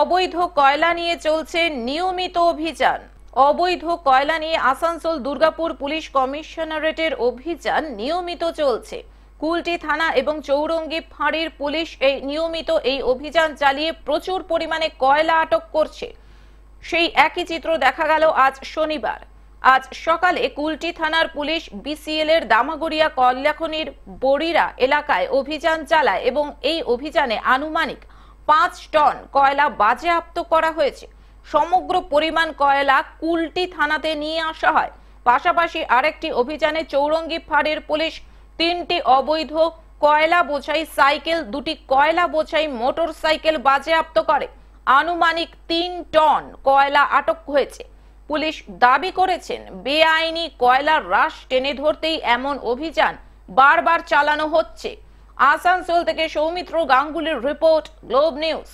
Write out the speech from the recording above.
অবৈধ কয়লা নিয়ে চলছে নিয়মিত অভিযান অবৈধ কয়লা নিয়ে আসানসোল দুর্গাপুর পুলিশ কমিশনারেটের অভিযান নিয়মিত চলছে কুলটি থানা এবং চৌরঙ্গি ফাঁড়ির পুলিশ এই নিয়মিত এই অভিযান চালিয়ে প্রচুর পরিমাণে কয়লা আটক করছে সেই একই চিত্র দেখা গেল আজ শনিবার আজ সকালে কুলটি থানার পুলিশ বিসিএল এর দামাগড়িয়া কল্যাখনির বড়িরা এলাকায় অভিযান চালায় এবং এই অভিযানে আনুমানিক পাঁচ টন কয়লা বাজেয়াপ্ত করা হয়েছে সমগ্র পরিমাণ কয়লা কুলটি থানাতে নিয়ে আসা হয় পাশাপাশি আরেকটি অভিযানে চৌরঙ্গি ফাঁড়ের পুলিশ তিনটি অবৈধ কয়লা বোঝাই সাইকেল দুটি কয়লা বোঝাই মোটর সাইকেল বাজেয়াপ্ত করে আনুমানিক তিন টন কয়লা আটক হয়েছে পুলিশ দাবি করেছেন বেআইনি কয়লার রাশ টেনে ধরতেই এমন অভিযান বারবার চালানো হচ্ছে আসানসোল থেকে সৌমিত্র গাঙ্গুলির রিপোর্ট গ্লোব নিউজ